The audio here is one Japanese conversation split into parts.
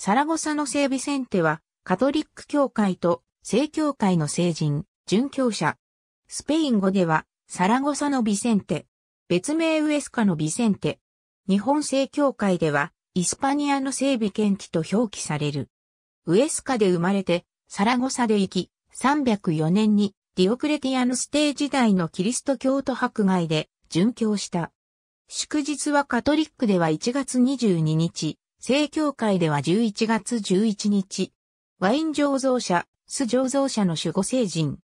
サラゴサの整備ンテは、カトリック教会と正教会の聖人、殉教者。スペイン語では、サラゴサのビセンテ。別名ウエスカのビセンテ。日本正教会では、イスパニアの整備県機と表記される。ウエスカで生まれて、サラゴサで生き、304年にディオクレティアヌステー時代のキリスト教徒迫害で殉教した。祝日はカトリックでは1月22日、正教会では11月11日、ワイン醸造者、酢醸造者の守護聖人。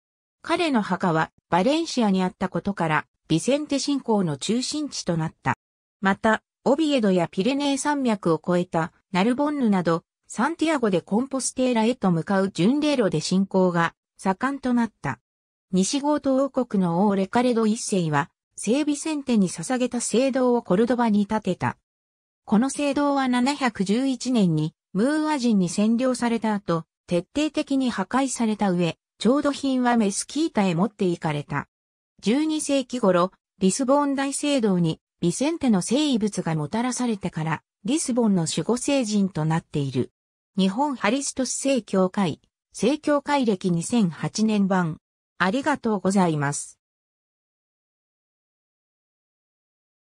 彼の墓はバレンシアにあったことから、ビセンテ信仰の中心地となった。また、オビエドやピレネー山脈を越えたナルボンヌなど、サンティアゴでコンポステーラへと向かう巡礼路で信仰が盛んとなった。西ゴート王国の王レカレド一世は、聖ビセンテに捧げた聖堂をコルドバに建てた。この聖堂は711年にムーア人に占領された後、徹底的に破壊された上、調度品はメスキータへ持っていかれた。12世紀頃、リスボン大聖堂にビセンテの聖遺物がもたらされてから、リスボンの守護聖人となっている。日本ハリストス聖教会、聖教会歴2008年版。ありがとうございます。